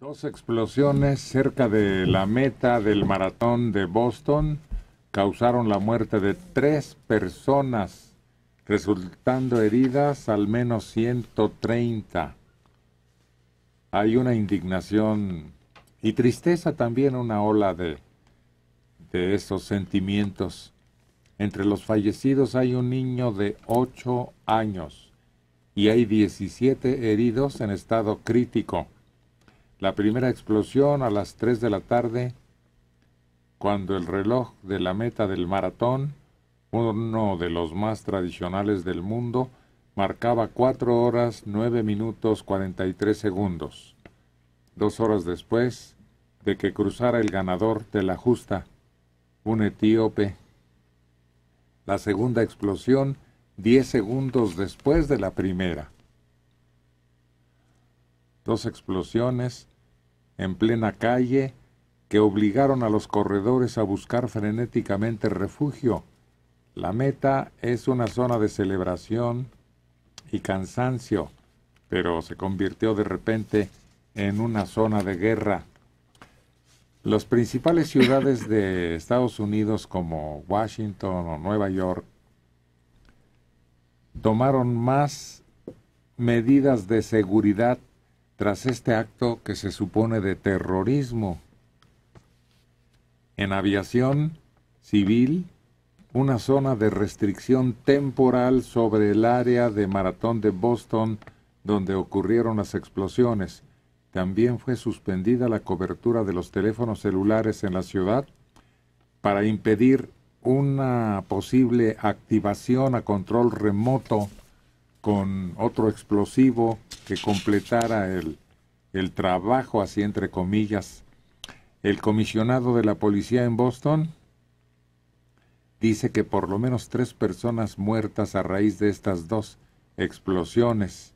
Dos explosiones cerca de la meta del maratón de Boston causaron la muerte de tres personas, resultando heridas al menos 130. Hay una indignación y tristeza también, una ola de, esos sentimientos. Entre los fallecidos hay un niño de 8 años y hay 17 heridos en estado crítico la primera explosión a las 3 de la tarde, cuando el reloj de la meta del maratón, uno de los más tradicionales del mundo, marcaba 4 horas 9 minutos 43 segundos, dos horas después de que cruzara el ganador de la justa, un etíope. La segunda explosión 10 segundos después de la primera. Dos explosiones en plena calle que obligaron a los corredores a buscar frenéticamente refugio. La meta es una zona de celebración y cansancio, pero se convirtió de repente en una zona de guerra. Las principales ciudades de Estados Unidos como Washington o Nueva York tomaron más medidas de seguridad tras este acto que se supone de terrorismo. En aviación civil, una zona de restricción temporal sobre el área de maratón de Boston donde ocurrieron las explosiones. También fue suspendida la cobertura de los teléfonos celulares en la ciudad para impedir una posible activación a control remoto con otro explosivo que completara el, el trabajo, así entre comillas. El comisionado de la policía en Boston dice que por lo menos tres personas muertas a raíz de estas dos explosiones,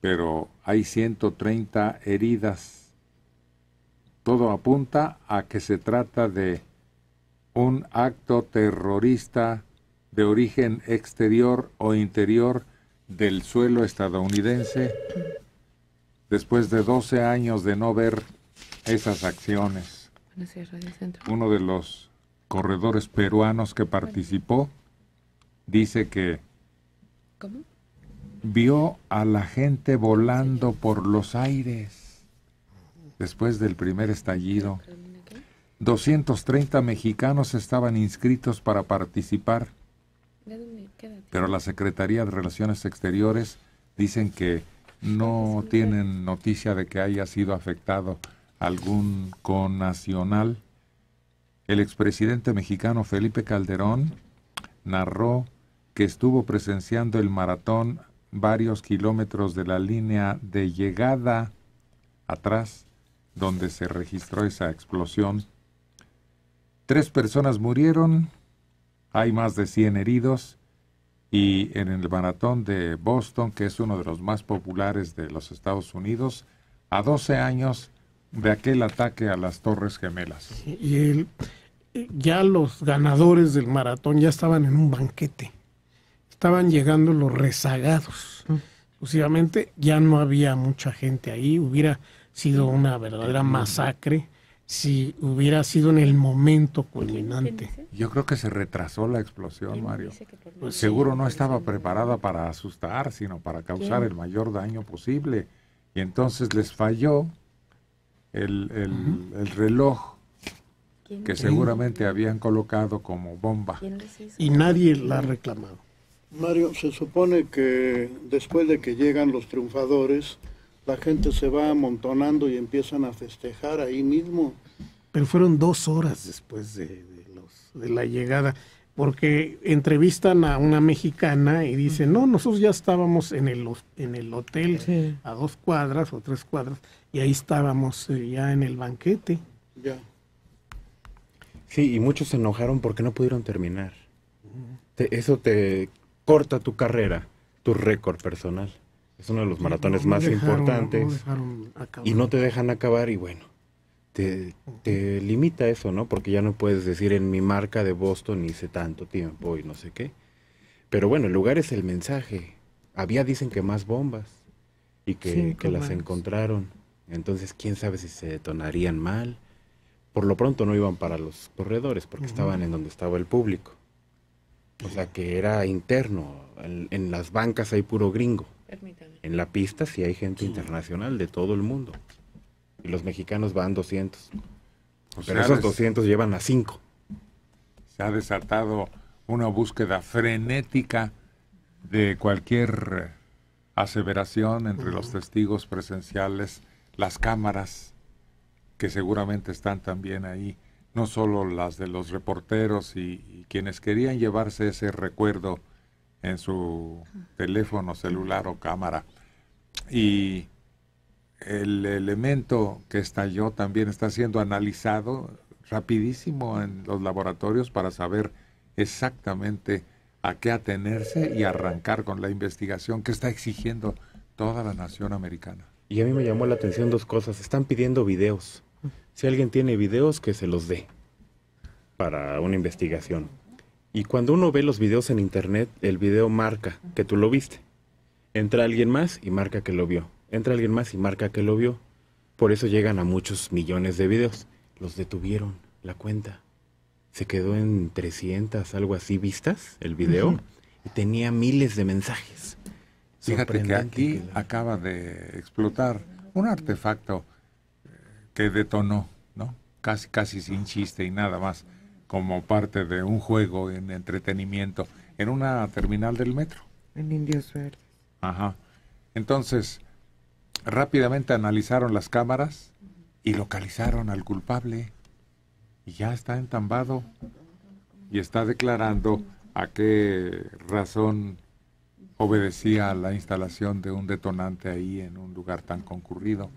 pero hay 130 heridas. Todo apunta a que se trata de un acto terrorista de origen exterior o interior del suelo estadounidense después de 12 años de no ver esas acciones. Uno de los corredores peruanos que participó dice que vio a la gente volando por los aires después del primer estallido. 230 mexicanos estaban inscritos para participar pero la Secretaría de Relaciones Exteriores dicen que no tienen noticia de que haya sido afectado algún conacional. El expresidente mexicano Felipe Calderón narró que estuvo presenciando el maratón varios kilómetros de la línea de llegada atrás, donde se registró esa explosión. Tres personas murieron, hay más de 100 heridos y en el maratón de Boston, que es uno de los más populares de los Estados Unidos, a 12 años de aquel ataque a las Torres Gemelas. Y eh, ya los ganadores del maratón ya estaban en un banquete, estaban llegando los rezagados. Mm. Exclusivamente ya no había mucha gente ahí, hubiera sido una verdadera masacre si hubiera sido en el momento culminante. Yo creo que se retrasó la explosión, Mario. Pues seguro no estaba preparada para asustar, sino para causar el mayor daño posible. Y entonces les falló el, reloj que seguramente habían colocado como bomba. Y nadie la ha reclamado. Mario, se supone que después de que llegan los triunfadores, la gente se va amontonando y empiezan a festejar ahí mismo pero fueron dos horas después de, los, de la llegada, porque entrevistan a una mexicana y dicen, no, nosotros ya estábamos en el, hotel a dos cuadras o tres cuadras, y ahí estábamos eh, ya en el banquete. Ya. Sí, y muchos se enojaron porque no pudieron terminar. eso te corta tu carrera, tu récord personal. Es uno de los maratones más importantes. y no te dejan acabar y bueno te, te, limita eso, ¿no? Porque ya no puedes decir en mi marca de Boston hice tanto tiempo y no sé qué. Pero bueno, el lugar es el mensaje. Había, dicen que más bombas y que, las encontraron. Entonces, quién sabe si se detonarían mal. Por lo pronto no iban para los corredores porque estaban en donde estaba el público. O sea que era interno. En, las bancas hay puro gringo. En la pista sí hay gente internacional de todo el mundo y los mexicanos van 200. Pero esos 200 llevan a 5. Se ha desatado una búsqueda frenética de cualquier aseveración entre los testigos presenciales, las cámaras, que seguramente están también ahí, no solo las de los reporteros y quienes querían llevarse ese recuerdo en su teléfono celular o cámara. Y el elemento que estalló también está siendo analizado rapidísimo en los laboratorios para saber exactamente a qué atenerse y arrancar con la investigación que está exigiendo toda la nación americana. Y a mí me llamó la atención dos cosas. Están pidiendo videos. Si alguien tiene videos, que se los dé para una investigación. Y cuando uno ve los videos en internet, el video marca que tú lo viste. Entra alguien más y marca que lo vio entra alguien más y marca que lo vio. Por eso llegan a muchos millones de videos. Los detuvieron, la cuenta. Se quedó en 300, algo así, vistas el video. Y tenía miles de mensajes. Fíjate que aquí acaba de explotar un artefacto eh, que detonó, ¿no? Casi, casi sin chiste y nada más, como parte de un juego en entretenimiento, en una terminal del metro. En Indios Verdes. Ajá. Entonces, rápidamente analizaron las cámaras y localizaron al culpable. Y ya está entambado y está declarando a qué razón obedecía la instalación de un detonante ahí en un lugar tan concurrido.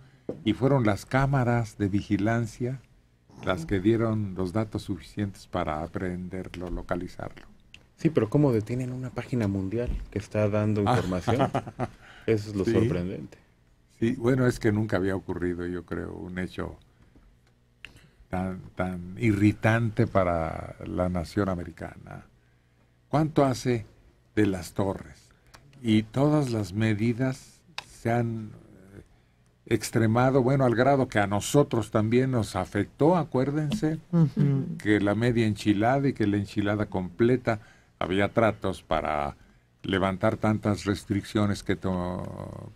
Y fueron las cámaras de vigilancia las que dieron los datos suficientes para aprenderlo, localizarlo. Sí, pero ¿cómo detienen una página mundial que está dando ah. información? Eso es lo sorprendente. Y bueno, es que nunca había ocurrido, yo creo, un hecho tan, tan irritante para la nación americana. ¿Cuánto hace de las torres? Y todas las medidas se han eh, extremado, bueno, al grado que a nosotros también nos afectó, acuérdense, que la media enchilada y que la enchilada completa, había tratos para levantar tantas restricciones que,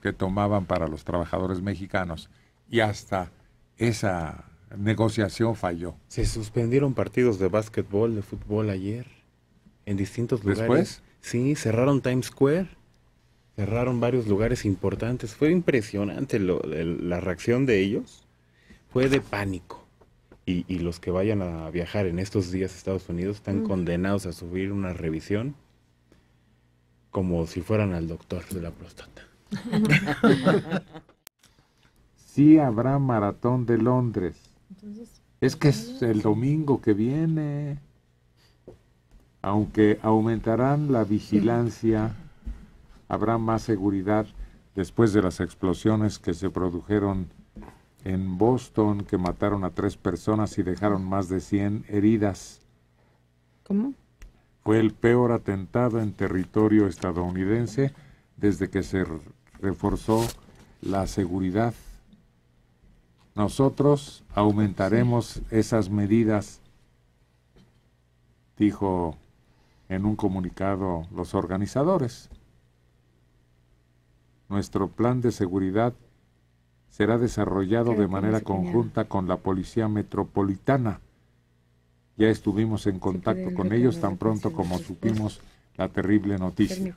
que tomaban para los trabajadores mexicanos y hasta esa negociación falló. Se suspendieron partidos de básquetbol, de fútbol ayer, en distintos lugares. ¿Después? Sí, cerraron Times Square, cerraron varios lugares importantes. Fue impresionante lo, la reacción de ellos. Fue de pánico. Y, y, los que vayan a viajar en estos días a Estados Unidos están condenados a subir una revisión como si fueran al doctor de la próstata. sí habrá maratón de Londres. es que es el domingo que viene. Aunque aumentarán la vigilancia, habrá más seguridad después de las explosiones que se produjeron en Boston, que mataron a tres personas y dejaron más de 100 heridas. ¿Cómo? Fue el peor atentado en territorio estadounidense desde que se reforzó la seguridad. Nosotros aumentaremos esas medidas, dijo en un comunicado los organizadores. Nuestro plan de seguridad será desarrollado de manera conjunta con la Policía Metropolitana ya estuvimos en contacto con ellos tan pronto como supimos la terrible noticia.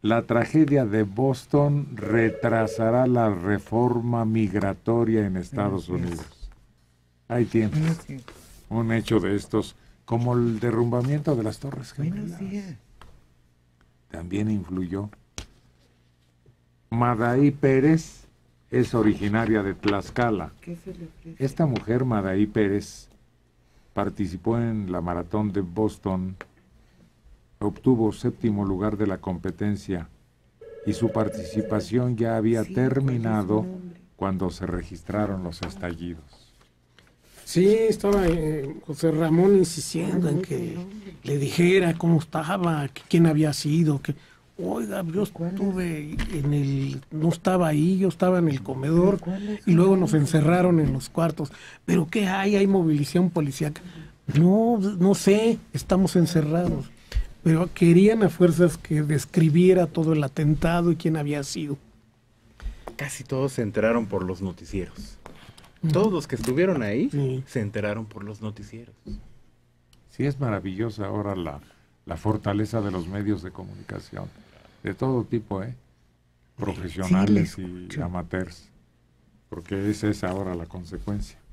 La tragedia de Boston retrasará la reforma migratoria en Estados Unidos. Hay tiempo. un hecho de estos, como el derrumbamiento de las Torres Gemelas. También influyó. Madaí Pérez es originaria de Tlaxcala. Esta mujer, Madaí Pérez, participó en la maratón de Boston, obtuvo séptimo lugar de la competencia y su participación ya había terminado pues, cuando se registraron los estallidos. Sí, estaba eh, José Ramón insistiendo en que le dijera cómo estaba, quién había sido, que oiga, yo estuve en el, no estaba ahí, yo estaba en el comedor y luego nos encerraron en los cuartos. ¿Pero qué hay? ¿Hay movilización policial? No, no sé, estamos encerrados. Pero querían a fuerzas que describiera todo el atentado y quién había sido. Casi todos se enteraron por los noticieros. Mm. Todos los que estuvieron ahí se enteraron por los noticieros. Sí, es maravillosa ahora la, la fortaleza de los medios de comunicación, de todo tipo, ¿eh? profesionales y amateurs, porque esa es ahora la consecuencia.